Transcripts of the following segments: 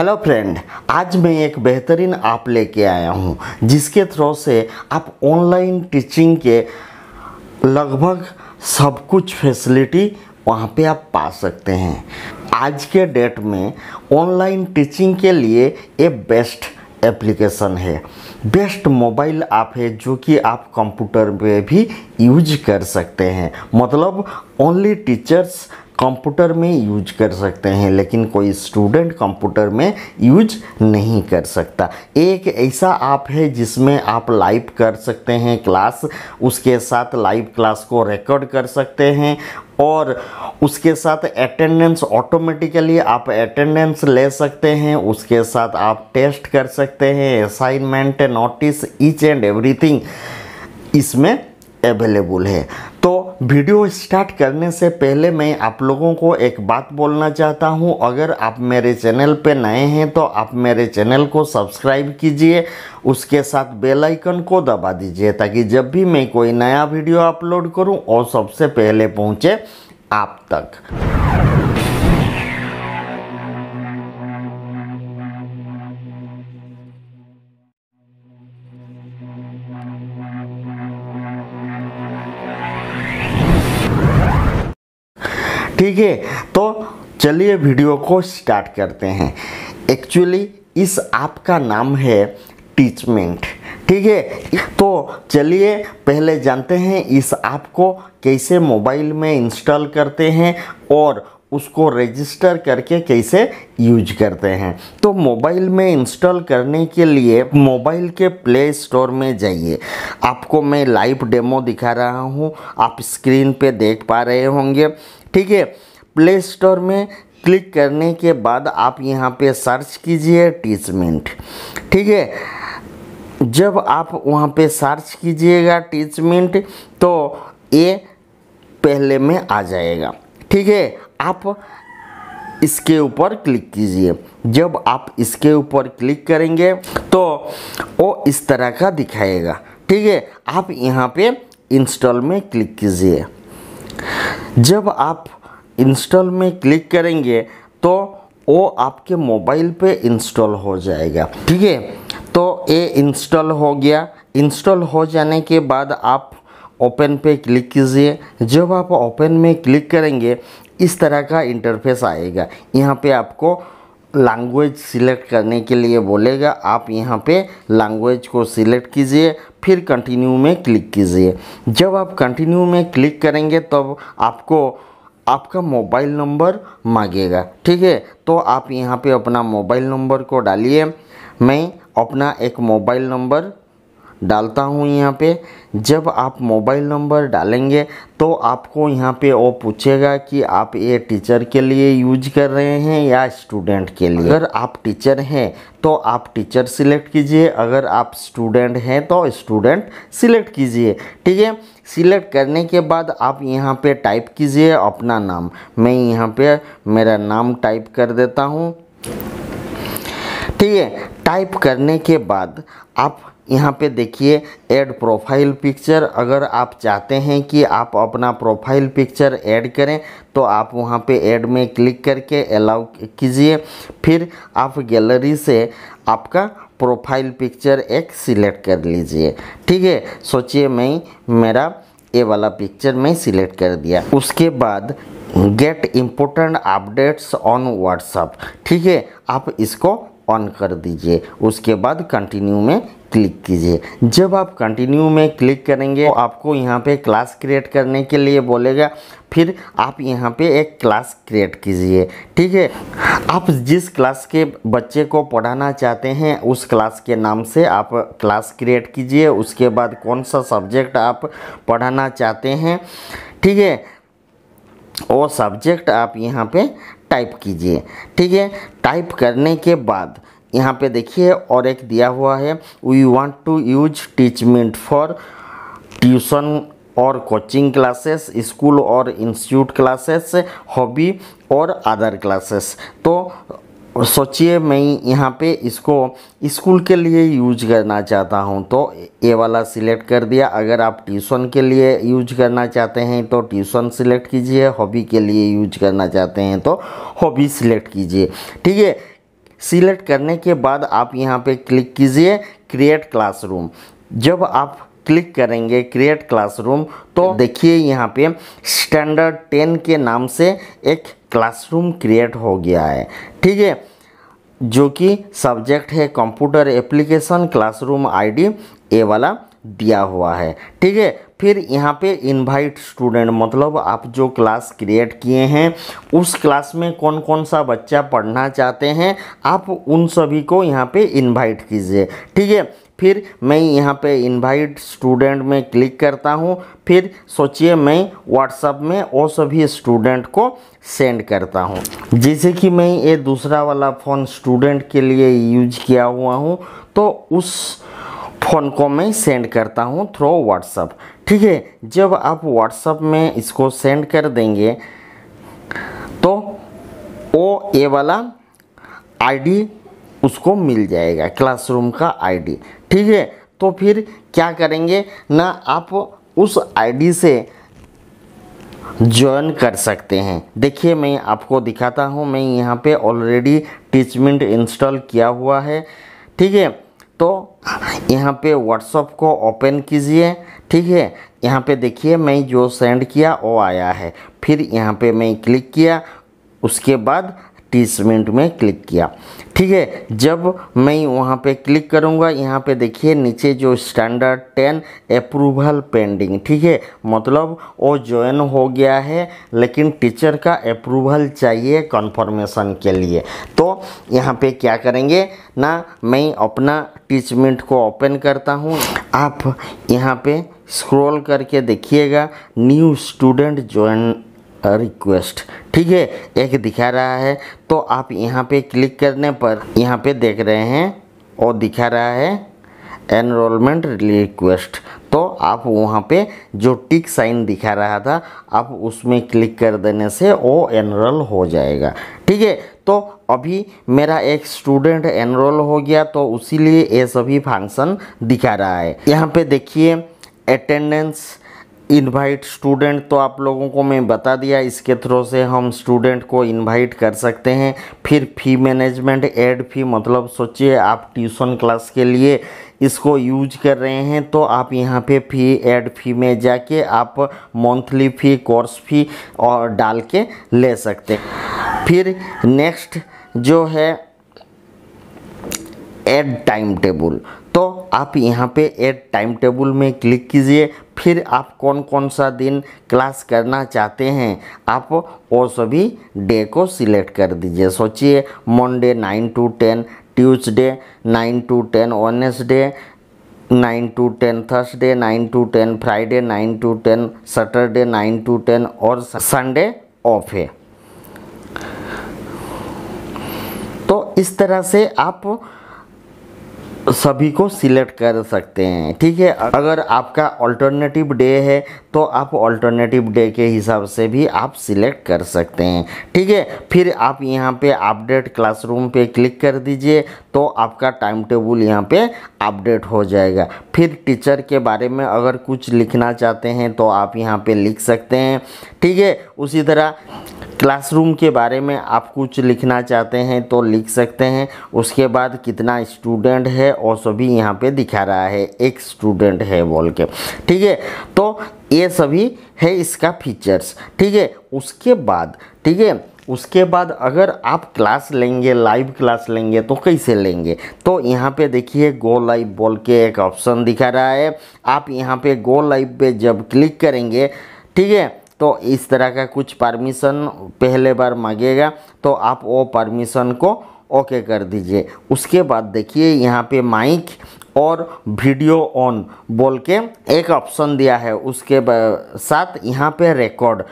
hello friend आज मैं एक बेहतरीन ऐप लेके आया हूँ जिसके थ्रू से आप ऑनलाइन टीचिंग के लगभग सब कुछ फैसिलिटी वहाँ पे आप पा सकते हैं आज के डेट में ऑनलाइन टीचिंग के लिए ये बेस्ट एप्लीकेशन है बेस्ट मोबाइल ऐप है जो कि आप कंप्यूटर पे भी यूज कर सकते हैं मतलब ओनली टीचर्स कंप्यूटर में यूज कर सकते हैं लेकिन कोई स्टूडेंट कंप्यूटर में यूज नहीं कर सकता एक ऐसा ऐप है जिसमें आप लाइव कर सकते हैं क्लास उसके साथ लाइव क्लास को रिकॉर्ड कर सकते हैं और उसके साथ अटेंडेंस ऑटोमेटिकली आप अटेंडेंस ले सकते हैं उसके साथ आप टेस्ट कर सकते हैं assignment notice each and everything इसमें अवेलेबल है तो वीडियो स्टार्ट करने से पहले मैं आप लोगों को एक बात बोलना चाहता हूं अगर आप मेरे चैनल पे नए हैं तो आप मेरे चैनल को सब्सक्राइब कीजिए उसके साथ बेल आइकन को दबा दीजिए ताकि जब भी मैं कोई नया वीडियो अपलोड करूं और सबसे पहले पहुंचे आप तक है तो चलिए वीडियो को स्टार्ट करते हैं एक्चुअली इस ऐप का नाम है टीचमेंट ठीक है तो चलिए पहले जानते हैं इस ऐप को कैसे मोबाइल में इंस्टॉल करते हैं और उसको रजिस्टर करके कैसे यूज करते हैं तो मोबाइल में इंस्टॉल करने के लिए मोबाइल के प्ले स्टोर में जाइए आपको मैं लाइव डेमो दिखा रहा हूँ आप स्क्रीन पे देख पा रहे होंगे ठीक है प्ले स्टोर में क्लिक करने के बाद आप यहाँ पे सर्च कीजिए टीचमेंट ठीक है जब आप वहाँ पे सर्च कीजिएगा टीचमेंट तो ये पहले में आ जाएगा ठीक है आप इसके ऊपर क्लिक कीजिए जब आप इसके ऊपर क्लिक करेंगे तो वो इस तरह का दिखाएगा ठीक है आप यहाँ पे इंस्टॉल में क्लिक कीजिए जब आप इंस्टॉल में क्लिक करेंगे तो वो आपके मोबाइल पे इंस्टॉल हो जाएगा ठीक है तो ये इंस्टॉल हो गया इंस्टॉल हो जाने के बाद आप ओपन पे क्लिक कीजिए जब आप ओपन में क्लिक करेंगे इस तरह का इंटरफेस आएगा यहाँ पे आपको लैंग्वेज सिलेक्ट करने के लिए बोलेगा आप यहाँ पे लैंग्वेज को सिलेक्ट कीजिए फिर कंटिन्यू में क्लिक कीजिए जब आप कंटिन्यू में क्लिक करेंगे तब तो आपको आपका मोबाइल नंबर मांगेगा ठीक है तो आप यहाँ पे अपना मोबाइल नंबर को डालिए मैं अपना एक मोबाइल नंबर डालता हूँ यहाँ पे जब आप मोबाइल नंबर डालेंगे तो आपको यहाँ पे वो पूछेगा कि आप ये टीचर के लिए यूज कर रहे हैं या स्टूडेंट के लिए अगर आप टीचर हैं तो आप टीचर सिलेक्ट कीजिए अगर आप स्टूडेंट हैं तो स्टूडेंट सिलेक्ट कीजिए ठीक है सिलेक्ट करने के बाद आप यहाँ पे टाइप कीजिए अपना नाम मैं यहाँ पे मेरा नाम टाइप कर देता हूँ ठीक है टाइप करने के बाद आप यहाँ पे देखिए ऐड प्रोफाइल पिक्चर अगर आप चाहते हैं कि आप अपना प्रोफाइल पिक्चर ऐड करें तो आप वहाँ पे ऐड में क्लिक करके अलाउ कीजिए फिर आप गैलरी से आपका प्रोफाइल पिक्चर एक सिलेक्ट कर लीजिए ठीक है सोचिए मैं मेरा ये वाला पिक्चर मैं सिलेक्ट कर दिया उसके बाद get important updates on WhatsApp ठीक है आप इसको ऑन कर दीजिए उसके बाद कंटिन्यू में क्लिक कीजिए जब आप कंटिन्यू में क्लिक करेंगे तो आपको यहाँ पे क्लास क्रिएट करने के लिए बोलेगा फिर आप यहाँ पे एक क्लास क्रिएट कीजिए ठीक है आप जिस क्लास के बच्चे को पढ़ाना चाहते हैं उस क्लास के नाम से आप क्लास क्रिएट कीजिए उसके बाद कौन सा सब्जेक्ट आप पढ़ाना चाहते हैं ठीक है वो सब्जेक्ट आप यहाँ पे टाइप कीजिए ठीक है टाइप करने के बाद यहाँ पे देखिए और एक दिया हुआ है we want to use Teachment for tuition और कोचिंग क्लासेस स्कूल और इंस्टीट्यूट क्लासेस हॉबी और अदर क्लासेस तो सोचिए मैं यहाँ पे इसको स्कूल के लिए यूज करना चाहता हूँ तो ये वाला सिलेक्ट कर दिया अगर आप ट्यूशन के लिए यूज करना चाहते हैं तो ट्यूशन सिलेक्ट कीजिए हॉबी के लिए यूज करना चाहते हैं तो हॉबी सिलेक्ट कीजिए ठीक है सिलेक्ट करने के बाद आप यहाँ पे क्लिक कीजिए क्रिएट क्लासरूम जब आप क्लिक करेंगे क्रिएट क्लासरूम तो देखिए यहाँ पे स्टैंडर्ड टेन के नाम से एक क्लासरूम क्रिएट हो गया है ठीक है जो कि सब्जेक्ट है computer application classroom ID A वाला दिया हुआ है ठीक है फिर यहाँ पे इनवाइट स्टूडेंट मतलब आप जो क्लास क्रिएट किए हैं उस क्लास में कौन कौन सा बच्चा पढ़ना चाहते हैं आप उन सभी को यहाँ पे इनवाइट कीजिए ठीक है फिर मैं यहाँ पे इनवाइट स्टूडेंट में क्लिक करता हूँ फिर सोचिए मैं व्हाट्सअप में और सभी स्टूडेंट को सेंड करता हूँ जैसे कि मैं ये दूसरा वाला फ़ोन स्टूडेंट के लिए यूज किया हुआ हूँ तो उस फ़ोन को मैं सेंड करता हूँ थ्रू व्हाट्सअप ठीक है जब आप व्हाट्सअप में इसको सेंड कर देंगे तो वो ये वाला आईडी उसको मिल जाएगा क्लासरूम का आईडी ठीक है तो फिर क्या करेंगे ना आप उस आईडी से ज्वाइन कर सकते हैं देखिए मैं आपको दिखाता हूँ मैं यहाँ पे ऑलरेडी टीचमेंट इंस्टॉल किया हुआ है ठीक है तो यहाँ पे व्हाट्सअप को ओपन कीजिए ठीक है यहाँ पे देखिए मैं जो सेंड किया वो आया है फिर यहाँ पे मैं क्लिक किया उसके बाद एडवर्टीजमेंट में क्लिक किया ठीक है जब मैं वहाँ पे क्लिक करूँगा यहाँ पे देखिए नीचे जो स्टैंडर्ड टेन अप्रूवल पेंडिंग ठीक है मतलब वो ज्वाइन हो गया है लेकिन टीचर का अप्रूवल चाहिए कंफर्मेशन के लिए तो यहाँ पे क्या करेंगे ना मैं अपना टीचमेंट को ओपन करता हूँ आप यहाँ पे स्क्रॉल करके देखिएगा न्यू स्टूडेंट ज्वाइन रिक्वेस्ट ठीक है एक दिखा रहा है तो आप यहाँ पे क्लिक करने पर यहाँ पे देख रहे हैं और दिखा रहा है एनरोलमेंट रिक्वेस्ट तो आप वहाँ पे जो टिक साइन दिखा रहा था आप उसमें क्लिक कर देने से वो एनरोल हो जाएगा ठीक है तो अभी मेरा एक स्टूडेंट एनरोल हो गया तो उसी लिए ये सभी फंक्शन दिखा रहा है यहाँ पे देखिए अटेंडेंस इनवाइट स्टूडेंट तो आप लोगों को मैं बता दिया इसके थ्रू से हम स्टूडेंट को इनवाइट कर सकते हैं फिर फी मैनेजमेंट एड फी मतलब सोचिए आप ट्यूशन क्लास के लिए इसको यूज कर रहे हैं तो आप यहाँ पे फ़ी एड फी में जाके आप मंथली फ़ी कोर्स फी और डाल के ले सकते हैं फिर नेक्स्ट जो है एड टाइम टेबल तो आप यहाँ पे एड टाइम टेबल में क्लिक कीजिए फिर आप कौन कौन सा दिन क्लास करना चाहते हैं आप वो सभी डे को सिलेक्ट कर दीजिए सोचिए Monday nine to ten Tuesday nine to ten Wednesday nine to ten Thursday nine to ten Friday nine to ten Saturday nine to ten और संडे ऑफ है तो इस तरह से आप सभी को सिलेक्ट कर सकते हैं ठीक है अगर आपका ऑल्टरनेटिव डे है तो आप ऑल्टरनेटिव डे के हिसाब से भी आप सिलेक्ट कर सकते हैं ठीक है फिर आप यहाँ पे अपडेट क्लासरूम पे क्लिक कर दीजिए तो आपका टाइम टेबल यहाँ पे अपडेट हो जाएगा फिर टीचर के बारे में अगर कुछ लिखना चाहते हैं तो आप यहाँ पे लिख सकते हैं ठीक है उसी तरह क्लासरूम के बारे में आप कुछ लिखना चाहते हैं तो लिख सकते हैं उसके बाद कितना स्टूडेंट है और सभी यहाँ पे दिखा रहा है एक स्टूडेंट है बोल के ठीक है तो ये सभी है इसका फीचर्स ठीक है उसके बाद ठीक है उसके बाद अगर आप क्लास लेंगे लाइव क्लास लेंगे तो कैसे लेंगे तो यहाँ पे देखिए गो लाइव बोल के एक ऑप्शन दिखा रहा है आप यहाँ पे गो लाइव पे जब क्लिक करेंगे ठीक है तो इस तरह का कुछ परमिशन पहले बार मांगेगा तो आप वो परमिशन को ओके कर दीजिए उसके बाद देखिए यहाँ पे माइक और वीडियो ऑन बोल के एक ऑप्शन दिया है उसके साथ यहाँ पे रिकॉर्ड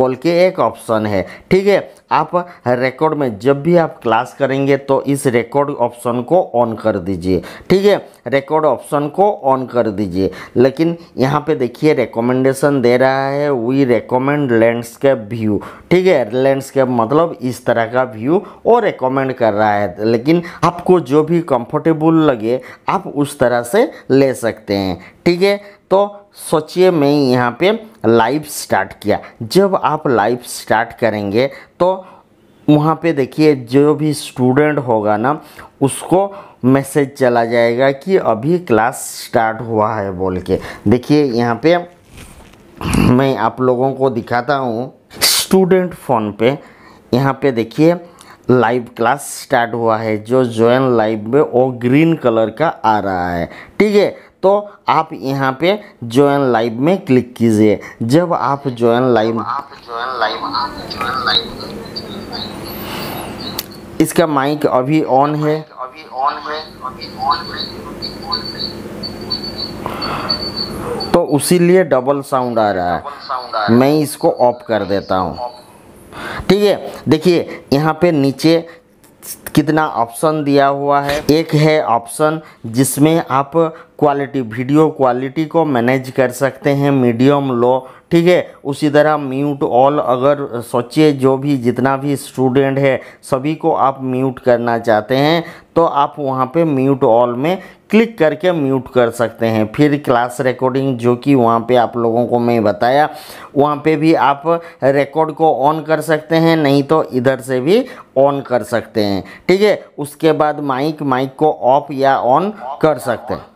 बोल के एक ऑप्शन है ठीक है आप रिकॉर्ड में जब भी आप क्लास करेंगे तो इस रिकॉर्ड ऑप्शन को ऑन कर दीजिए ठीक है रिकॉर्ड ऑप्शन को ऑन कर दीजिए लेकिन यहाँ पे देखिए रिकमेंडेशन दे रहा है वी रिकमेंड लैंडस्केप व्यू ठीक है लैंडस्केप मतलब इस तरह का व्यू वो रिकमेंड कर रहा है लेकिन आपको जो भी कंफर्टेबल लगे आप उस तरह से ले सकते हैं ठीक है तो सोचिए मैं यहाँ पे लाइव स्टार्ट किया जब आप लाइव स्टार्ट करेंगे तो वहाँ पे देखिए जो भी स्टूडेंट होगा ना उसको मैसेज चला जाएगा कि अभी क्लास स्टार्ट हुआ है बोल के देखिए यहाँ पे मैं आप लोगों को दिखाता हूँ स्टूडेंट फ़ोन पे यहाँ पे देखिए लाइव क्लास स्टार्ट हुआ है जो ज्वाइन लाइव में वो ग्रीन कलर का आ रहा है ठीक है तो आप यहाँ पे ज्वाइन लाइव में क्लिक कीजिए जब आप ज्वाइन लाइव आप ज्वाइन लाइव ज्वाइन लाइव इसका माइक अभी ऑन है अभी ऑन है अभी ऑन है तो उसी लिए डबल साउंड आ रहा है मैं इसको ऑफ कर देता हूँ ठीक है देखिए यहाँ पे नीचे कितना ऑप्शन दिया हुआ है एक है ऑप्शन जिसमें आप क्वालिटी वीडियो क्वालिटी को मैनेज कर सकते हैं मीडियम लो ठीक है उसी तरह म्यूट ऑल अगर सोचिए जो भी जितना भी स्टूडेंट है सभी को आप म्यूट करना चाहते हैं तो आप वहाँ पे म्यूट ऑल में क्लिक करके म्यूट कर सकते हैं फिर क्लास रिकॉर्डिंग जो कि वहाँ पे आप लोगों को मैं बताया वहाँ पे भी आप रिकॉर्ड को ऑन कर सकते हैं नहीं तो इधर से भी ऑन कर सकते हैं ठीक है उसके बाद माइक माइक को ऑफ या ऑन कर सकते हैं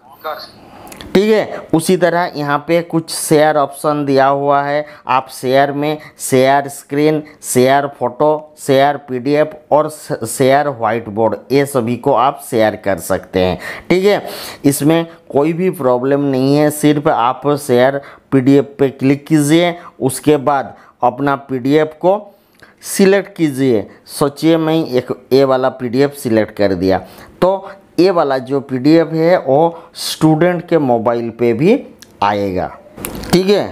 ठीक है उसी तरह यहाँ पे कुछ शेयर ऑप्शन दिया हुआ है आप शेयर में share screen share photo share PDF और शेयर व्हाइट बोर्ड ये सभी को आप शेयर कर सकते हैं ठीक है इसमें कोई भी प्रॉब्लम नहीं है सिर्फ आप शेयर पीडीएफ पे क्लिक कीजिए उसके बाद अपना पीडीएफ को सिलेक्ट कीजिए सोचिए मैं एक ए वाला पीडीएफ सिलेक्ट कर दिया तो ए वाला जो पीडीएफ है वो स्टूडेंट के मोबाइल पे भी आएगा ठीक है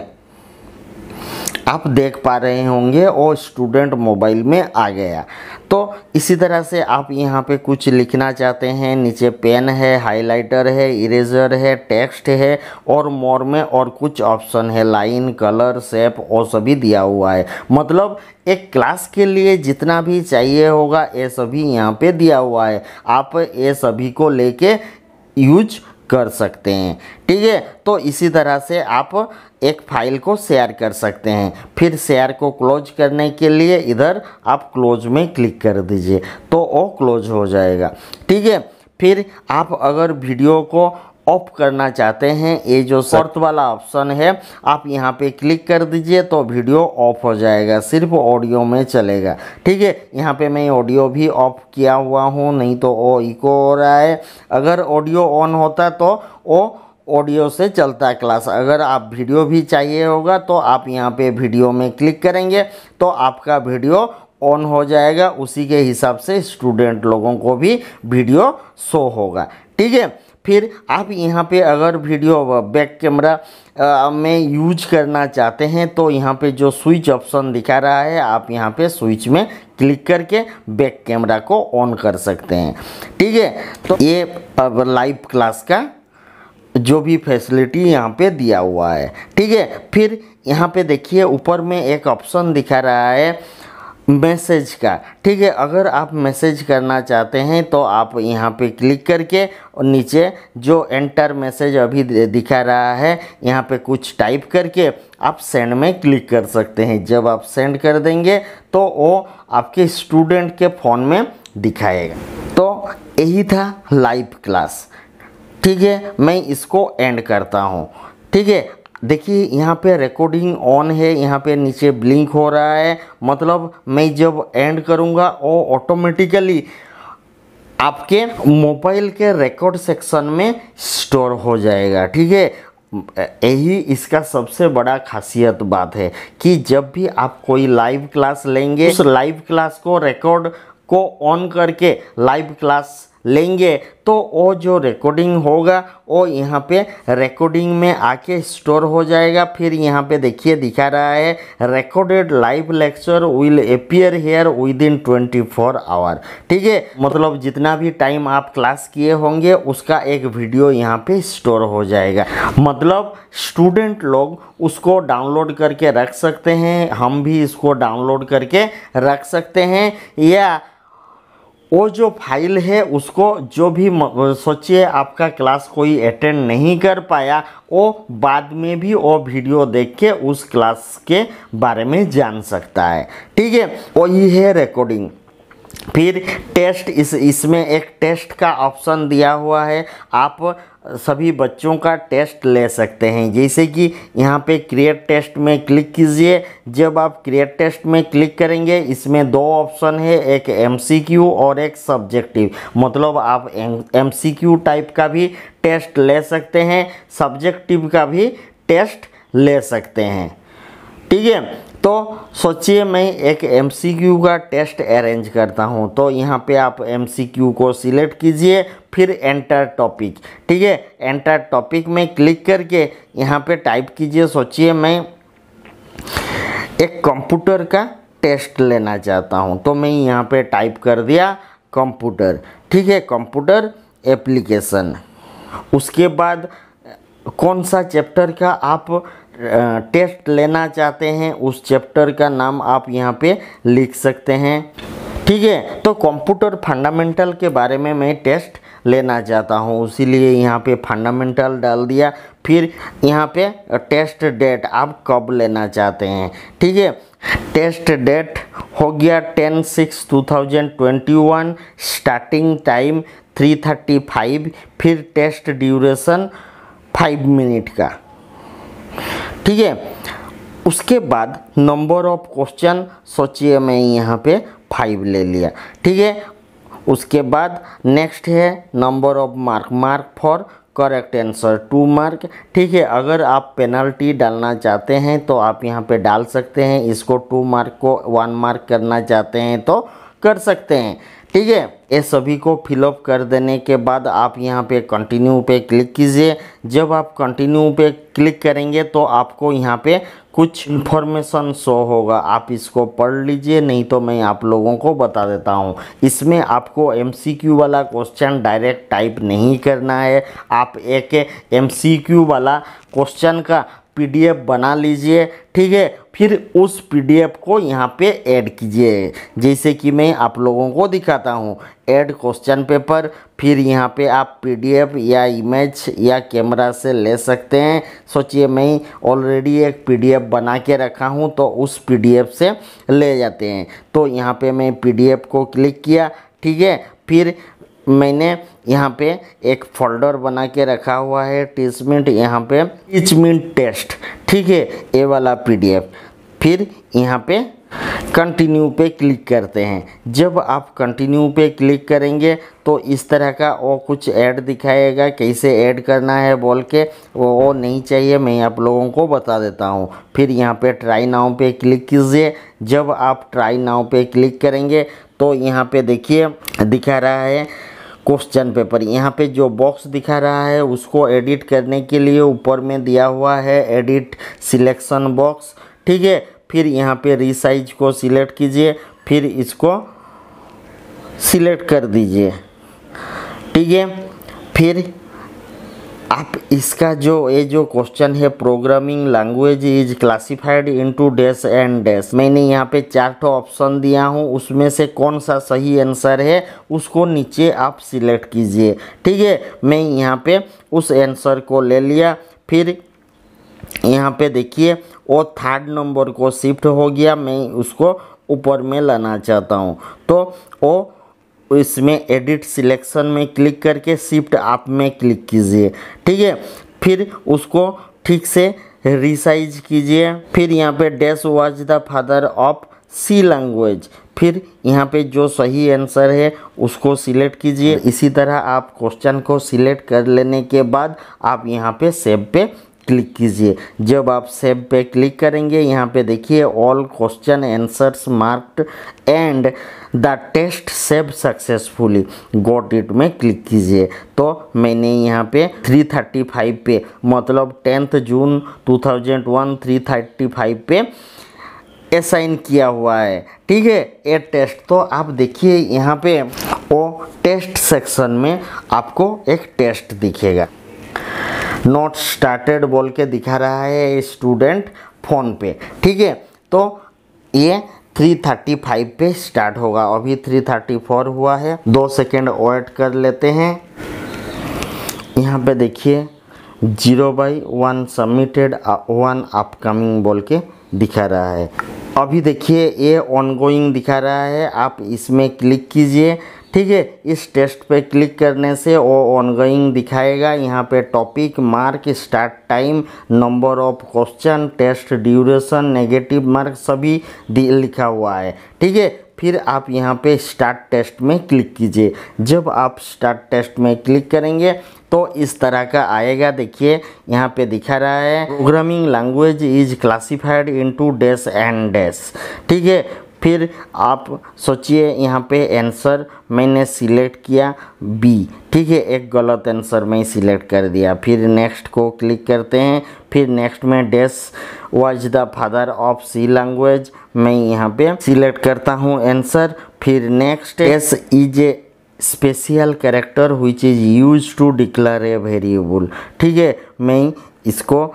आप देख पा रहे होंगे वो स्टूडेंट मोबाइल में आ गया तो इसी तरह से आप यहाँ पे कुछ लिखना चाहते हैं नीचे पेन है हाइलाइटर है इरेजर है टेक्स्ट है और मोर में और कुछ ऑप्शन है लाइन कलर सेप और सभी दिया हुआ है मतलब एक क्लास के लिए जितना भी चाहिए होगा ये सभी यहाँ पे दिया हुआ है आप ये सभी को लेके यूज कर सकते हैं ठीक है तो इसी तरह से आप एक फाइल को शेयर कर सकते हैं फिर शेयर को क्लोज करने के लिए इधर आप क्लोज में क्लिक कर दीजिए तो वो क्लोज हो जाएगा ठीक है फिर आप अगर वीडियो को ऑफ करना चाहते हैं ये जो शर्त वाला ऑप्शन है आप यहाँ पे क्लिक कर दीजिए तो वीडियो ऑफ हो जाएगा सिर्फ ऑडियो में चलेगा ठीक है यहाँ पे मैं ऑडियो भी ऑफ किया हुआ हूँ नहीं तो ओ इको हो रहा है अगर ऑडियो ऑन होता तो वो ऑडियो से चलता है क्लास अगर आप वीडियो भी चाहिए होगा तो आप यहाँ पे वीडियो में क्लिक करेंगे तो आपका वीडियो ऑन हो जाएगा उसी के हिसाब से स्टूडेंट लोगों को भी वीडियो शो होगा ठीक है फिर आप यहाँ पे अगर वीडियो बैक कैमरा में यूज करना चाहते हैं तो यहाँ पे जो स्विच ऑप्शन दिखा रहा है आप यहाँ पे स्विच में क्लिक करके बैक कैमरा को ऑन कर सकते हैं ठीक है तो ये लाइव क्लास का जो भी फैसिलिटी यहाँ पे दिया हुआ है ठीक है फिर यहाँ पे देखिए ऊपर में एक ऑप्शन दिखा रहा है मैसेज का ठीक है अगर आप मैसेज करना चाहते हैं तो आप यहाँ पे क्लिक करके और नीचे जो एंटर मैसेज अभी दिखा रहा है यहाँ पे कुछ टाइप करके आप सेंड में क्लिक कर सकते हैं जब आप सेंड कर देंगे तो वो आपके स्टूडेंट के फ़ोन में दिखाएगा तो यही था लाइव क्लास ठीक है मैं इसको एंड करता हूँ ठीक है देखिए यहाँ पे रिकॉर्डिंग ऑन है यहाँ पे नीचे ब्लिंक हो रहा है मतलब मैं जब एंड करूँगा वो ऑटोमेटिकली आपके मोबाइल के रिकॉर्ड सेक्शन में स्टोर हो जाएगा ठीक है यही इसका सबसे बड़ा खासियत बात है कि जब भी आप कोई लाइव क्लास लेंगे उस लाइव क्लास को रिकॉर्ड को ऑन करके लाइव क्लास लेंगे तो वो जो रिकॉर्डिंग होगा वो यहाँ पे रिकॉर्डिंग में आके स्टोर हो जाएगा फिर यहाँ पे देखिए दिखा रहा है recorded live lecture will appear here within twenty four hour ठीक है मतलब जितना भी टाइम आप क्लास किए होंगे उसका एक वीडियो यहाँ पे स्टोर हो जाएगा मतलब स्टूडेंट लोग उसको डाउनलोड करके रख सकते हैं हम भी इसको डाउनलोड करके रख सकते हैं या वो जो फाइल है उसको जो भी सोचिए आपका क्लास कोई अटेंड नहीं कर पाया वो बाद में भी वो वीडियो देख के उस क्लास के बारे में जान सकता है ठीक है वही है रिकॉर्डिंग फिर टेस्ट इस इसमें एक टेस्ट का ऑप्शन दिया हुआ है आप सभी बच्चों का टेस्ट ले सकते हैं जैसे कि यहाँ पे क्रिएट टेस्ट में क्लिक कीजिए जब आप क्रिएट टेस्ट में क्लिक करेंगे इसमें दो ऑप्शन है एक एमसीक्यू और एक सब्जेक्टिव मतलब आप एमसीक्यू टाइप का भी टेस्ट ले सकते हैं सब्जेक्टिव का भी टेस्ट ले सकते हैं ठीक है तो सोचिए मैं एक एम का टेस्ट अरेंज करता हूँ तो यहाँ पे आप एम को सिलेक्ट कीजिए फिर एंटर टॉपिक ठीक है एंटर टॉपिक में क्लिक करके यहाँ पे टाइप कीजिए सोचिए मैं एक कंप्यूटर का टेस्ट लेना चाहता हूँ तो मैं यहाँ पे टाइप कर दिया कंप्यूटर ठीक है कंप्यूटर एप्लीकेशन उसके बाद कौन सा चैप्टर का आप टेस्ट लेना चाहते हैं उस चैप्टर का नाम आप यहाँ पे लिख सकते हैं ठीक है तो कंप्यूटर फंडामेंटल के बारे में मैं टेस्ट लेना चाहता हूँ उसीलिए यहाँ पे फंडामेंटल डाल दिया फिर यहाँ पे टेस्ट डेट आप कब लेना चाहते हैं ठीक है टेस्ट डेट हो गया ten six two thousand twenty one starting time three thirty five फिर टेस्ट ड्यूरेशन फाइव मिनट का ठीक है उसके बाद नंबर ऑफ क्वेश्चन सोचिए मैं यहाँ पे फाइव ले लिया ठीक है उसके बाद नेक्स्ट है number of mark mark for correct answer two mark ठीक है अगर आप पेनल्टी डालना चाहते हैं तो आप यहाँ पे डाल सकते हैं इसको टू मार्क को वन मार्क करना चाहते हैं तो कर सकते हैं ठीक है ये सभी को फिलअप कर देने के बाद आप यहाँ पे कंटिन्यू पे क्लिक कीजिए जब आप कंटिन्यू पे क्लिक करेंगे तो आपको यहाँ पे कुछ इन्फॉर्मेशन शो होगा आप इसको पढ़ लीजिए नहीं तो मैं आप लोगों को बता देता हूँ इसमें आपको एमसीक्यू वाला क्वेश्चन डायरेक्ट टाइप नहीं करना है आप एक एमसीक्यू वाला क्वेश्चन का पीडीएफ बना लीजिए ठीक है फिर उस पीडीएफ को यहाँ पे ऐड कीजिए जैसे कि मैं आप लोगों को दिखाता हूँ ऐड क्वेश्चन पेपर फिर यहाँ पे आप पीडीएफ या इमेज या कैमरा से ले सकते हैं सोचिए मैं ऑलरेडी एक पीडीएफ बना के रखा हूँ तो उस पीडीएफ से ले जाते हैं तो यहाँ पे मैं पीडीएफ को क्लिक किया ठीक है फिर मैंने यहाँ पे एक फोल्डर बना के रखा हुआ है टीचमेंट यहाँ पे टीचमेंट टेस्ट ठीक है ये वाला पीडीएफ फिर यहाँ पे कंटिन्यू पे क्लिक करते हैं जब आप कंटिन्यू पे क्लिक करेंगे तो इस तरह का वो कुछ ऐड दिखाएगा कैसे ऐड करना है बोल के वो वो नहीं चाहिए मैं आप लोगों को बता देता हूँ फिर यहाँ पे ट्राई नाव पे क्लिक कीजिए जब आप ट्राई नाव पे क्लिक करेंगे तो यहाँ पे देखिए दिखा रहा है क्वेश्चन पेपर यहाँ पे जो बॉक्स दिखा रहा है उसको एडिट करने के लिए ऊपर में दिया हुआ है एडिट सिलेक्शन बॉक्स ठीक है फिर यहाँ पे रिसाइज को सिलेक्ट कीजिए फिर इसको सिलेक्ट कर दीजिए ठीक है फिर आप इसका जो ये जो क्वेश्चन है programming language is classified into dash and dash मैंने यहाँ पे चार ठो ऑप्शन दिया हूँ उसमें से कौन सा सही आंसर है उसको नीचे आप सिलेक्ट कीजिए ठीक है मैं यहाँ पे उस आंसर को ले लिया फिर यहाँ पे देखिए वो थर्ड नंबर को शिफ्ट हो गया मैं उसको ऊपर में लाना चाहता हूँ तो वो तो इसमें एडिट सिलेक्शन में क्लिक करके शिफ्ट आप में क्लिक कीजिए ठीक है फिर उसको ठीक से रिसाइज कीजिए फिर यहाँ पे dash was the father of C language फिर यहाँ पे जो सही आंसर है उसको सिलेक्ट कीजिए इसी तरह आप क्वेश्चन को सिलेक्ट कर लेने के बाद आप यहाँ पे सेव पे क्लिक कीजिए जब आप सेव पे क्लिक करेंगे यहाँ पे देखिए all question answers marked and the test save successfully got it में क्लिक कीजिए तो मैंने यहाँ पे 335 पे मतलब टेंथ जून 2001 335 पे असाइन किया हुआ है ठीक है ए टेस्ट तो आप देखिए यहाँ पे वो टेस्ट सेक्शन में आपको एक टेस्ट दिखेगा नॉट स्टार्टेड बोल के दिखा रहा है स्टूडेंट फ़ोन पे ठीक है तो ये 335 पे स्टार्ट होगा अभी 334 हुआ है दो सेकेंड वेट कर लेते हैं यहाँ पे देखिए zero by one submitted one upcoming बोल के दिखा रहा है अभी देखिए ये ऑनगोइंग दिखा रहा है आप इसमें क्लिक कीजिए ठीक है इस टेस्ट पे क्लिक करने से वो ऑनगोइंग दिखाएगा यहाँ पे topic mark start time number of question test duration negative mark सभी लिखा हुआ है ठीक है फिर आप यहाँ पे स्टार्ट टेस्ट में क्लिक कीजिए जब आप स्टार्ट टेस्ट में क्लिक करेंगे तो इस तरह का आएगा देखिए यहाँ पे दिखा रहा है programming language is classified into dash and dash ठीक है फिर आप सोचिए यहाँ पे आंसर मैंने सिलेक्ट किया बी ठीक है एक गलत आंसर में सिलेक्ट कर दिया फिर नेक्स्ट को क्लिक करते हैं फिर नेक्स्ट में dash was the father of C language मैं यहाँ पे सिलेक्ट करता हूँ आंसर फिर next dash is a special character which is use to declare a variable ठीक है मैं इसको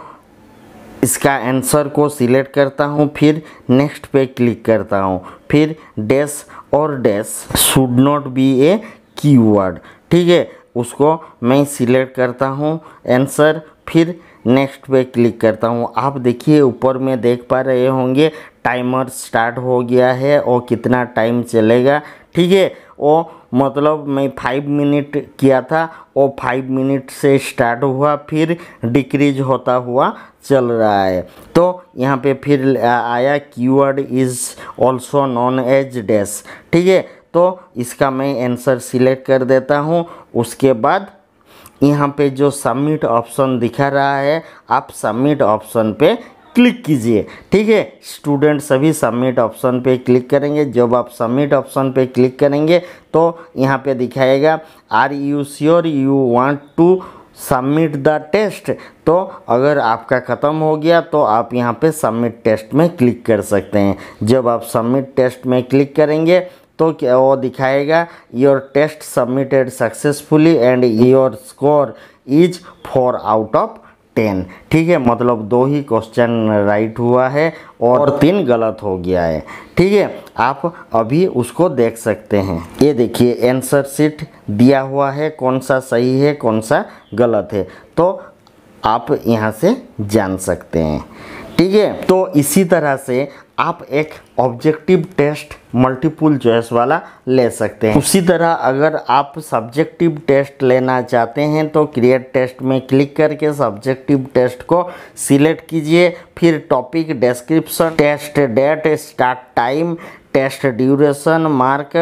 इसका आंसर को सिलेक्ट करता हूँ फिर नेक्स्ट पे क्लिक करता हूँ फिर डैश और dash should not be a keyword ठीक है उसको मैं सिलेक्ट करता हूँ आंसर फिर नेक्स्ट पे क्लिक करता हूँ आप देखिए ऊपर में देख पा रहे होंगे टाइमर स्टार्ट हो गया है और कितना टाइम चलेगा ठीक है वो मतलब मैं फाइव मिनट किया था वो फाइव मिनट से स्टार्ट हुआ फिर डिक्रीज होता हुआ चल रहा है तो यहाँ पे फिर आया keyword is also known as dash ठीक है तो इसका मैं आंसर सिलेक्ट कर देता हूँ उसके बाद यहाँ पे जो सबमिट ऑप्शन दिखा रहा है आप सबमिट ऑप्शन पे क्लिक कीजिए ठीक है स्टूडेंट सभी सबमिट ऑप्शन पे क्लिक करेंगे जब आप सबमिट ऑप्शन पे क्लिक करेंगे तो यहाँ पे दिखाएगा are you sure you want to submit the test तो अगर आपका ख़त्म हो गया तो आप यहाँ पे सबमिट टेस्ट में क्लिक कर सकते हैं जब आप सबमिट टेस्ट में क्लिक करेंगे तो क्या वो दिखाएगा your test submitted successfully and your score is four out of ten ठीक है मतलब दो ही क्वेश्चन राइट हुआ है और तीन गलत हो गया है ठीक है आप अभी उसको देख सकते हैं ये देखिए आंसर सीट दिया हुआ है कौन सा सही है कौन सा गलत है तो आप यहाँ से जान सकते हैं ठीक है तो इसी तरह से आप एक ऑब्जेक्टिव टेस्ट मल्टीपुल चॉइस वाला ले सकते हैं उसी तरह अगर आप सब्जेक्टिव टेस्ट लेना चाहते हैं तो क्रिएट टेस्ट में क्लिक करके सब्जेक्टिव टेस्ट को सिलेक्ट कीजिए फिर topic description test date start time test duration mark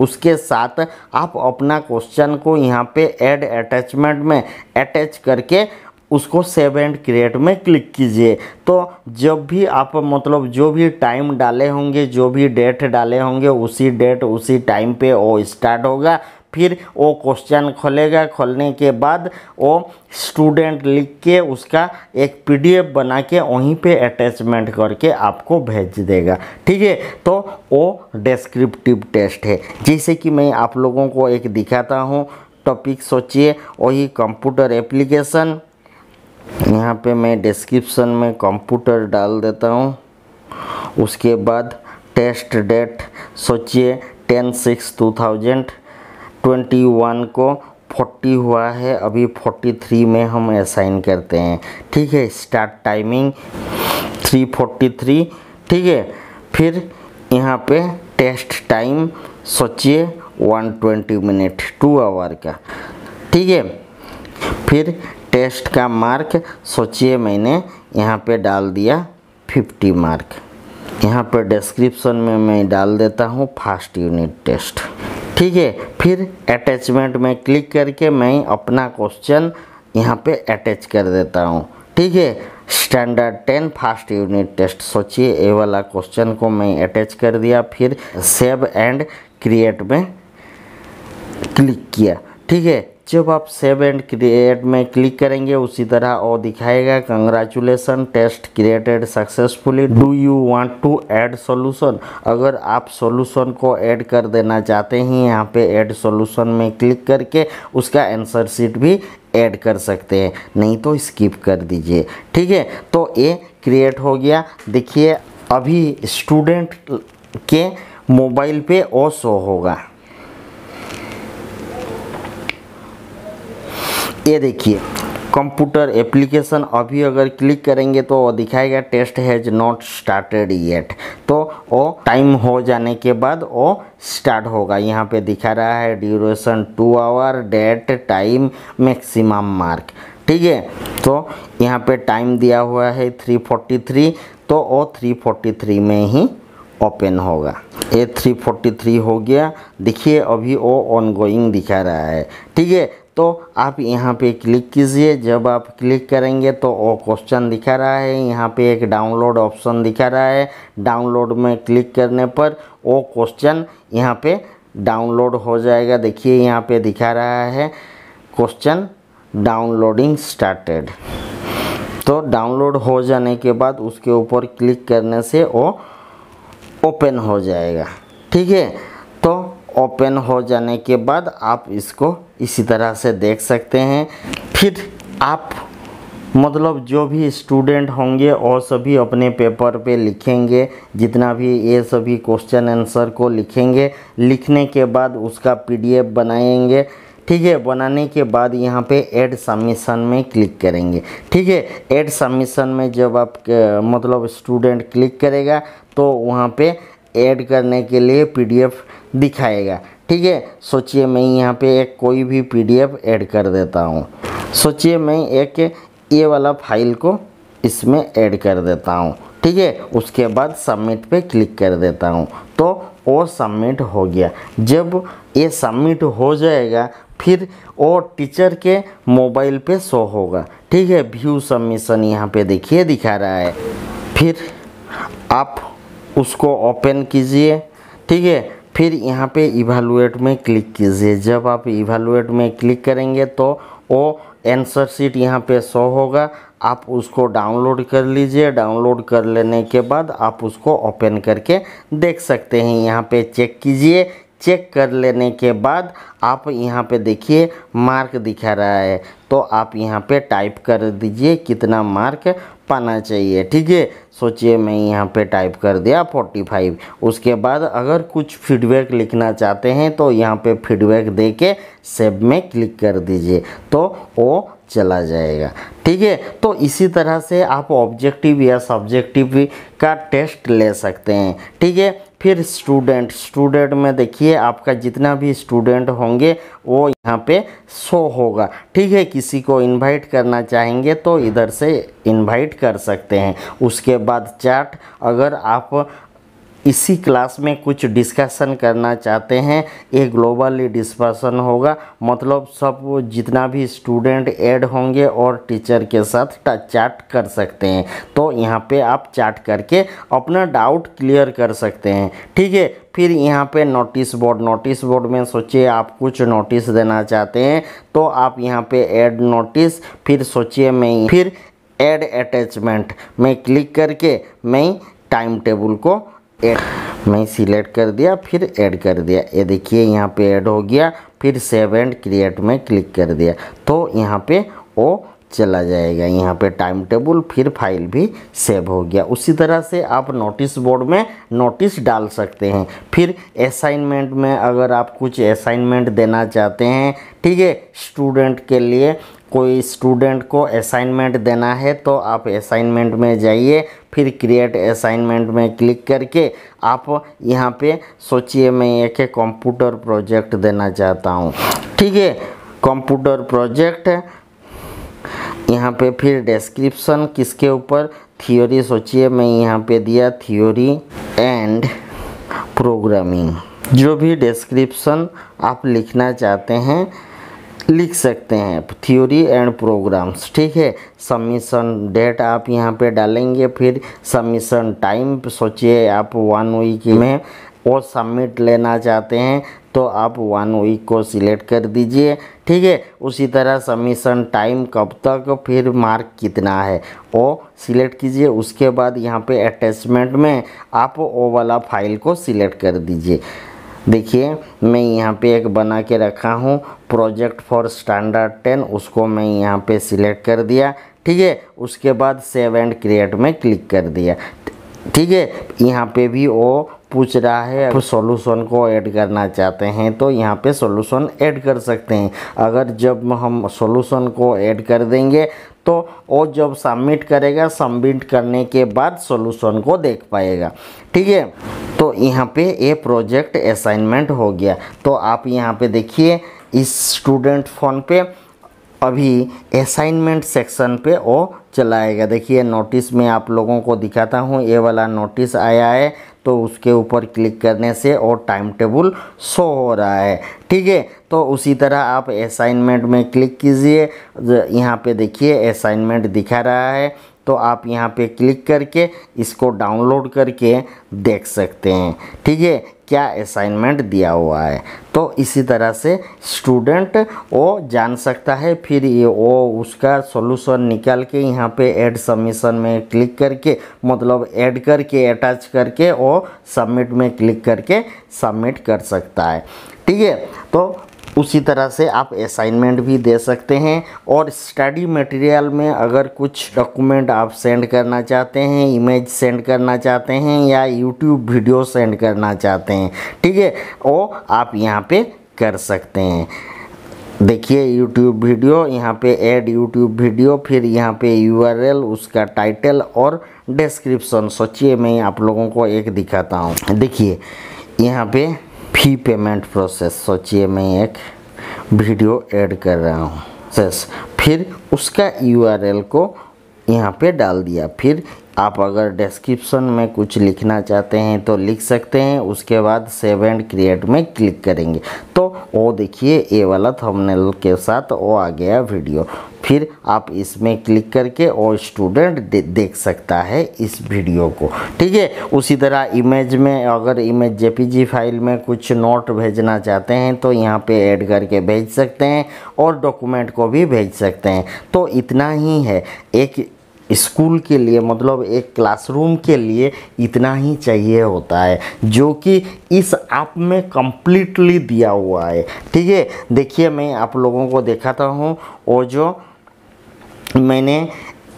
उसके साथ आप अपना क्वेश्चन को यहाँ पे ऐड अटैचमेंट में अटैच करके उसको सेव एंड क्रिएट में क्लिक कीजिए तो जब भी आप मतलब जो भी टाइम डाले होंगे जो भी डेट डाले होंगे उसी डेट उसी टाइम पे वो स्टार्ट होगा फिर वो क्वेश्चन खोलेगा खोलने के बाद वो स्टूडेंट लिख के उसका एक पीडीएफ बना के वहीं पे अटैचमेंट करके आपको भेज देगा ठीक है तो वो डिस्क्रिप्टिव टेस्ट है जैसे कि मैं आप लोगों को एक दिखाता हूँ टॉपिक सोचिए वही कंप्यूटर एप्लीकेशन यहाँ पे मैं डिस्क्रिप्शन में कंप्यूटर डाल देता हूँ उसके बाद टेस्ट डेट सोचिए ten six two thousand twenty one को फोर्टी हुआ है अभी फोर्टी थ्री में हम असाइन करते हैं ठीक है start timing three forty three ठीक है फिर यहाँ पे टेस्ट टाइम सोचिए one twenty minute two hour का ठीक है फिर टेस्ट का मार्क सोचिए मैंने यहाँ पे डाल दिया 50 मार्क यहाँ पर डिस्क्रिप्शन में मैं डाल देता हूँ फास्ट यूनिट टेस्ट ठीक है फिर अटैचमेंट में क्लिक करके मैं अपना क्वेश्चन यहाँ पे अटैच कर देता हूँ ठीक है standard ten first unit test सोचिए ए वाला क्वेश्चन को मैं अटैच कर दिया फिर सेव एंड क्रिएट में क्लिक किया ठीक है जब आप सेव एंड क्रिएट में क्लिक करेंगे उसी तरह और दिखाएगा congratulation test created successfully do you want to add solution अगर आप सॉल्यूशन को ऐड कर देना चाहते हैं यहाँ पे ऐड सॉल्यूशन में क्लिक करके उसका आंसर शीट भी ऐड कर सकते हैं नहीं तो स्किप कर दीजिए ठीक है तो ये क्रिएट हो गया देखिए अभी स्टूडेंट के मोबाइल पे ओ शो होगा ये देखिए कंप्यूटर एप्लीकेशन अभी अगर क्लिक करेंगे तो वो दिखाएगा test has not started yet तो वो टाइम हो जाने के बाद वो स्टार्ट होगा यहाँ पे दिखा रहा है duration two hour date time maximum mark ठीक है तो यहाँ पे टाइम दिया हुआ है 343 तो वो 343 में ही ओपन होगा ए थ्री फोर्टी थ्री हो गया देखिए अभी वो ऑन गोइंग दिखा रहा है ठीक है तो आप यहाँ पे क्लिक कीजिए जब आप क्लिक करेंगे तो वो क्वेश्चन दिखा रहा है यहाँ पे एक डाउनलोड ऑप्शन दिखा रहा है डाउनलोड में क्लिक करने पर वो क्वेश्चन यहाँ पे डाउनलोड हो जाएगा देखिए यहाँ पे दिखा रहा है क्वेश्चन डाउनलोडिंग स्टार्टेड तो डाउनलोड हो जाने के बाद उसके ऊपर क्लिक करने से वो ओपन हो जाएगा ठीक है तो ओपन हो जाने के बाद आप इसको इसी तरह से देख सकते हैं फिर आप मतलब जो भी स्टूडेंट होंगे और सभी अपने पेपर पे लिखेंगे जितना भी ये सभी क्वेश्चन आंसर को लिखेंगे लिखने के बाद उसका पीडीएफ बनाएंगे ठीक है बनाने के बाद यहाँ पे ऐड सबमिशन में क्लिक करेंगे ठीक है ऐड सबमिशन में जब आप मतलब स्टूडेंट क्लिक करेगा तो वहाँ पे ऐड करने के लिए पीडीएफ दिखाएगा ठीक है सोचिए मैं यहाँ पे एक कोई भी पीडीएफ ऐड कर देता हूँ सोचिए मैं एक ये वाला फाइल को इसमें ऐड कर देता हूँ ठीक है उसके बाद सबमिट पे क्लिक कर देता हूँ तो वो सबमिट हो गया जब ये सबमिट हो जाएगा फिर वो टीचर के मोबाइल पे शो होगा ठीक है व्यू सबमिशन यहाँ पे देखिए दिखा रहा है फिर आप उसको ओपन कीजिए ठीक है फिर यहाँ पे इवेलुएट में क्लिक कीजिए जब आप इवेलुएट में क्लिक करेंगे तो वो एंसर सीट यहाँ पे शो होगा आप उसको डाउनलोड कर लीजिए डाउनलोड कर लेने के बाद आप उसको ओपन करके देख सकते हैं यहाँ पे चेक कीजिए चेक कर लेने के बाद आप यहाँ पे देखिए मार्क दिखा रहा है तो आप यहाँ पे टाइप कर दीजिए कितना मार्क पाना चाहिए ठीक है सोचिए मैं यहाँ पे टाइप कर दिया 45 उसके बाद अगर कुछ फीडबैक लिखना चाहते हैं तो यहाँ पे फीडबैक दे के सेव में क्लिक कर दीजिए तो वो चला जाएगा ठीक है तो इसी तरह से आप ऑब्जेक्टिव या सब्जेक्टिव का टेस्ट ले सकते हैं ठीक है फिर स्टूडेंट स्टूडेंट में देखिए आपका जितना भी स्टूडेंट होंगे वो यहाँ पे शो होगा ठीक है किसी को इनवाइट करना चाहेंगे तो इधर से इनवाइट कर सकते हैं उसके बाद चैट अगर आप इसी क्लास में कुछ डिस्कशन करना चाहते हैं ये ग्लोबली डिस्कशन होगा मतलब सब जितना भी स्टूडेंट ऐड होंगे और टीचर के साथ चैट कर सकते हैं तो यहाँ पे आप चैट करके अपना डाउट क्लियर कर सकते हैं ठीक है फिर यहाँ पे नोटिस बोर्ड नोटिस बोर्ड में सोचिए आप कुछ नोटिस देना चाहते हैं तो आप यहाँ पे ऐड नोटिस फिर सोचिए मैं फिर ऐड अटैचमेंट में क्लिक करके मैं टाइम टेबल को एड में सिलेक्ट कर दिया फिर ऐड कर दिया ये देखिए यहाँ पे ऐड हो गया फिर सेव एंड क्रिएट में क्लिक कर दिया तो यहाँ पे वो चला जाएगा यहाँ पे टाइम टेबल फिर फाइल भी सेव हो गया उसी तरह से आप नोटिस बोर्ड में नोटिस डाल सकते हैं फिर असाइनमेंट में अगर आप कुछ असाइनमेंट देना चाहते हैं ठीक है स्टूडेंट के लिए कोई स्टूडेंट को असाइनमेंट देना है तो आप असाइनमेंट में जाइए फिर क्रिएट असाइनमेंट में क्लिक करके आप यहाँ पे सोचिए मैं एक कंप्यूटर प्रोजेक्ट देना चाहता हूँ ठीक है कंप्यूटर प्रोजेक्ट यहाँ पे फिर डिस्क्रिप्शन किसके ऊपर थियोरी सोचिए मैं यहाँ पे दिया थियोरी एंड प्रोग्रामिंग जो भी डिस्क्रिप्शन आप लिखना चाहते हैं लिख सकते हैं थ्योरी एंड प्रोग्राम्स ठीक है सबमिशन डेट आप यहाँ पे डालेंगे फिर सबमिशन टाइम सोचिए आप वन वीक में वो सबमिट लेना चाहते हैं तो आप वन वीक को सिलेक्ट कर दीजिए ठीक है उसी तरह सबमिशन टाइम कब तक फिर मार्क कितना है वो सिलेक्ट कीजिए उसके बाद यहाँ पे अटैचमेंट में आप ओ वाला फाइल को सिलेक्ट कर दीजिए देखिए मैं यहाँ पे एक बना के रखा हूँ प्रोजेक्ट फॉर स्टैंडर्ड टेन उसको मैं यहाँ पे सिलेक्ट कर दिया ठीक है उसके बाद सेव एंड क्रिएट में क्लिक कर दिया ठीक है यहाँ पे भी वो पूछ रहा है आप सॉल्यूशन को ऐड करना चाहते हैं तो यहाँ पे सॉल्यूशन ऐड कर सकते हैं अगर जब हम सॉल्यूशन को ऐड कर देंगे तो वो जब सबमिट करेगा सबमिट करने के बाद सॉल्यूशन को देख पाएगा ठीक है तो यहाँ पे ये प्रोजेक्ट असाइनमेंट हो गया तो आप यहाँ पे देखिए इस स्टूडेंट फोन पे अभी असाइनमेंट सेक्शन पे वो चलाएगा देखिए नोटिस में आप लोगों को दिखाता हूँ ये वाला नोटिस आया है तो उसके ऊपर क्लिक करने से और टाइम टेबल शो हो रहा है ठीक है तो उसी तरह आप असाइनमेंट में क्लिक कीजिए यहाँ पे देखिए असाइनमेंट दिखा रहा है तो आप यहाँ पे क्लिक करके इसको डाउनलोड करके देख सकते हैं ठीक है क्या असाइनमेंट दिया हुआ है तो इसी तरह से स्टूडेंट वो जान सकता है फिर ये वो उसका सॉल्यूशन निकाल के यहाँ पे ऐड सबमिशन में क्लिक करके मतलब ऐड करके अटैच करके वो सबमिट में क्लिक करके सबमिट कर सकता है ठीक है तो उसी तरह से आप असाइनमेंट भी दे सकते हैं और स्टडी मटेरियल में अगर कुछ डॉक्यूमेंट आप सेंड करना चाहते हैं इमेज सेंड करना चाहते हैं या यूट्यूब वीडियो सेंड करना चाहते हैं ठीक है वो आप यहाँ पे कर सकते हैं देखिए यूट्यूब वीडियो यहाँ पे ऐड यूट्यूब वीडियो फिर यहाँ पे यूआरएल उसका टाइटल और डिस्क्रिप्शन सोचिए मैं आप लोगों को एक दिखाता हूँ देखिए यहाँ पे फी पेमेंट प्रोसेस सोचिए मैं एक वीडियो ऐड कर रहा हूँ फिर उसका यू को यहाँ पे डाल दिया फिर आप अगर डिस्क्रिप्शन में कुछ लिखना चाहते हैं तो लिख सकते हैं उसके बाद सेव एंड क्रिएट में क्लिक करेंगे तो वो देखिए ये वाला थंबनेल के साथ वो आ गया वीडियो फिर आप इसमें क्लिक करके और स्टूडेंट दे, देख सकता है इस वीडियो को ठीक है उसी तरह इमेज में अगर इमेज जेपीजी फाइल में कुछ नोट भेजना चाहते हैं तो यहाँ पे ऐड करके भेज सकते हैं और डॉक्यूमेंट को भी भेज सकते हैं तो इतना ही है एक स्कूल के लिए मतलब एक क्लासरूम के लिए इतना ही चाहिए होता है जो कि इस ऐप में कम्प्लीटली दिया हुआ है ठीक है देखिए मैं आप लोगों को दिखाता हूँ और जो मैंने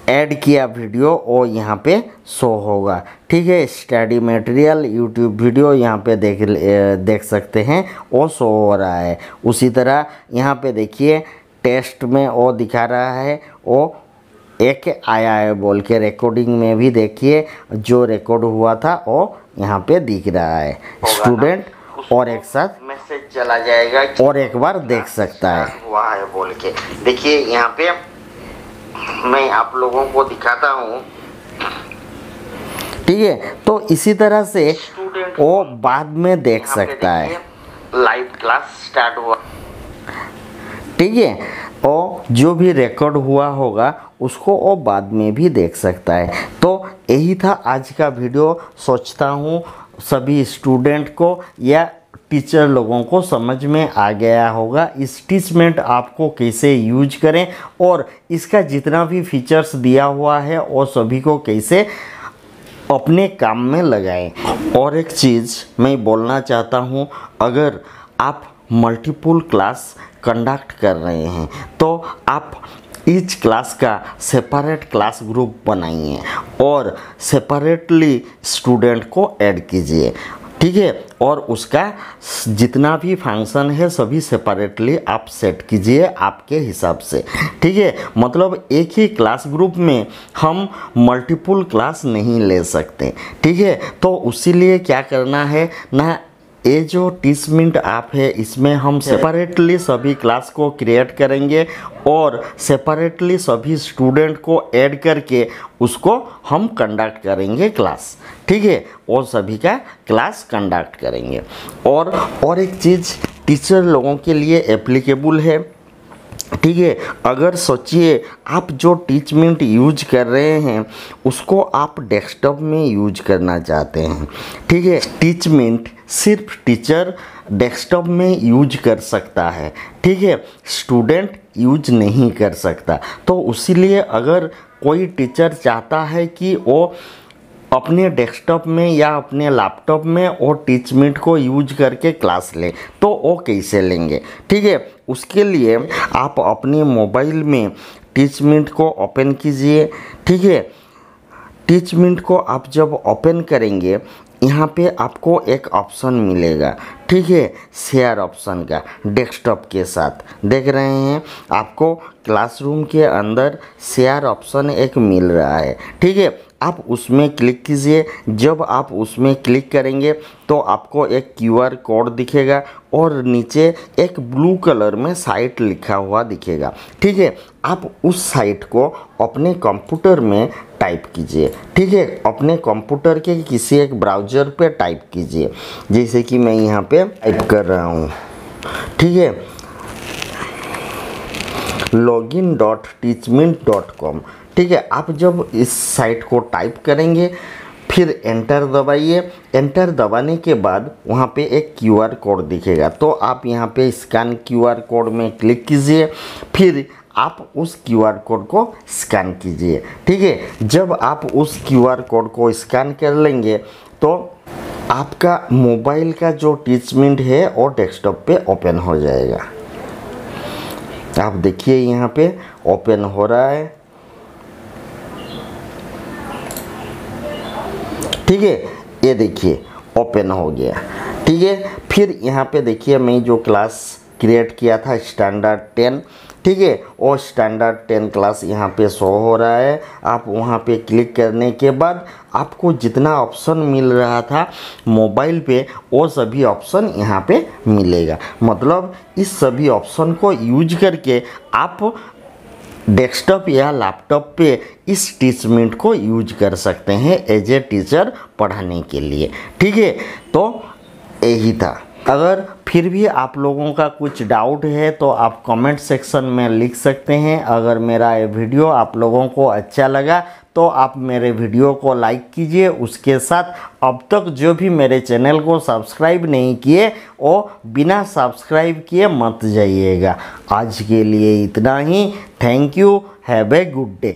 ऐड किया वीडियो वो यहाँ पे शो होगा ठीक है स्टडी मटेरियल यूट्यूब वीडियो यहाँ पे देख देख सकते हैं वो शो हो रहा है उसी तरह यहाँ पे देखिए टेस्ट में वो दिखा रहा है वो एक आया है बोल के रिकॉर्डिंग में भी देखिए जो रिकॉर्ड हुआ था वो यहाँ पे दिख रहा है स्टूडेंट और एक साथ मैसेज चला जाएगा और एक बार देख सकता है हुआ है बोल के देखिए यहाँ पे मैं आप लोगों को दिखाता हूँ ठीक है तो इसी तरह से वो बाद में देख सकता है लाइव क्लास स्टार्ट हुआ ठीक है और जो भी रिकॉर्ड हुआ होगा उसको वो बाद में भी देख सकता है तो यही था आज का वीडियो सोचता हूँ सभी स्टूडेंट को या टीचर लोगों को समझ में आ गया होगा इस टीचमेंट आपको कैसे यूज करें और इसका जितना भी फीचर्स दिया हुआ है वो सभी को कैसे अपने काम में लगाएं और एक चीज़ मैं बोलना चाहता हूँ अगर आप मल्टीपल क्लास कंडक्ट कर रहे हैं तो आप ईच क्लास का सेपरेट क्लास ग्रुप बनाइए और सेपरेटली स्टूडेंट को ऐड कीजिए ठीक है और उसका जितना भी फंक्शन है सभी सेपरेटली आप सेट कीजिए आपके हिसाब से ठीक है मतलब एक ही क्लास ग्रुप में हम मल्टीपल क्लास नहीं ले सकते ठीक है तो उसी क्या करना है ना ये जो तीस मिनट ऐप है इसमें हम सेपरेटली सभी क्लास को क्रिएट करेंगे और सेपरेटली सभी स्टूडेंट को ऐड करके उसको हम कंडक्ट करेंगे क्लास ठीक है और सभी का क्लास कंडक्ट करेंगे और और एक चीज़ टीचर लोगों के लिए एप्लीकेबल है ठीक है अगर सोचिए आप जो टीचमेंट यूज कर रहे हैं उसको आप डेस्कटॉप में यूज करना चाहते हैं ठीक है टीच सिर्फ टीचर डेस्कटॉप में यूज कर सकता है ठीक है स्टूडेंट यूज नहीं कर सकता तो उसीलिए अगर कोई टीचर चाहता है कि वो अपने डेस्कटॉप में या अपने लैपटॉप में वो टीच मीट को यूज करके क्लास लें तो वो कैसे लेंगे ठीक है उसके लिए आप अपने मोबाइल में टीच मीट को ओपन कीजिए ठीक है टीच को आप जब ओपन करेंगे यहाँ पे आपको एक ऑप्शन मिलेगा ठीक है शेयर ऑप्शन का डेस्कटॉप के साथ देख रहे हैं आपको क्लासरूम के अंदर शेयर ऑप्शन एक मिल रहा है ठीक है आप उसमें क्लिक कीजिए जब आप उसमें क्लिक करेंगे तो आपको एक क्यूआर कोड दिखेगा और नीचे एक ब्लू कलर में साइट लिखा हुआ दिखेगा ठीक है आप उस साइट को अपने कंप्यूटर में टाइप कीजिए ठीक है अपने कंप्यूटर के किसी एक ब्राउज़र पे टाइप कीजिए जैसे कि मैं यहाँ पे टाइप कर रहा हूँ ठीक है login dot Teachment dot com ठीक है आप जब इस साइट को टाइप करेंगे फिर एंटर दबाइए एंटर दबाने के बाद वहाँ पे एक क्यूआर कोड दिखेगा तो आप यहाँ पे स्कैन क्यूआर कोड में क्लिक कीजिए फिर आप उस क्यू आर कोड को स्कैन कीजिए ठीक है जब आप उस क्यू आर कोड को स्कैन कर लेंगे तो आपका मोबाइल का जो टीचमेंट है वो डेस्कटॉप पे ओपन हो जाएगा आप देखिए यहाँ पे ओपन हो रहा है ठीक है ये देखिए ओपन हो गया ठीक है फिर यहाँ पे देखिए मैं जो क्लास क्रिएट किया था स्टैंडर्ड टेन ठीक है वो स्टैंडर्ड टेन क्लास यहाँ पे शो हो रहा है आप वहाँ पे क्लिक करने के बाद आपको जितना ऑप्शन मिल रहा था मोबाइल पे वो सभी ऑप्शन यहाँ पे मिलेगा मतलब इस सभी ऑप्शन को यूज करके आप डेस्कटॉप या लैपटॉप पे इस टीचमेंट को यूज कर सकते हैं एज ए टीचर पढ़ाने के लिए ठीक है तो यही था अगर फिर भी आप लोगों का कुछ डाउट है तो आप कमेंट सेक्शन में लिख सकते हैं अगर मेरा ये वीडियो आप लोगों को अच्छा लगा तो आप मेरे वीडियो को लाइक कीजिए उसके साथ अब तक जो भी मेरे चैनल को सब्सक्राइब नहीं किए वो बिना सब्सक्राइब किए मत जाइएगा आज के लिए इतना ही thank you have a good day